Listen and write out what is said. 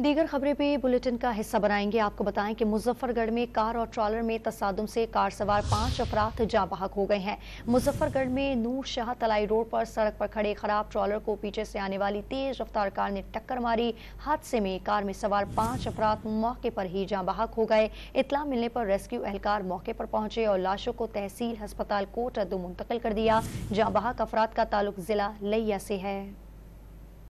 दीगर खबरें भी बुलेटिन का हिस्सा बनाएंगे आपको बताएं कि मुजफ्फरगढ़ में कार और ट्रॉलर में तसादम से कार सवार पांच अफराध जाँ बाहक हो गए हैं मुजफ्फरगढ़ में नूर शाह तलाई रोड पर सड़क पर खड़े खराब ट्रॉलर को पीछे से आने वाली तेज रफ्तार कार ने टक्कर मारी हादसे में कार में सवार पांच अफराध मौके पर ही जा बाहक हो गए इतला मिलने पर रेस्क्यू एहलकार मौके पर पहुंचे और लाशों को तहसील हस्पताल कोट अद्दू मुंतकिल कर दिया जा बाहक अफराद का ताल्लुक जिला लैया से है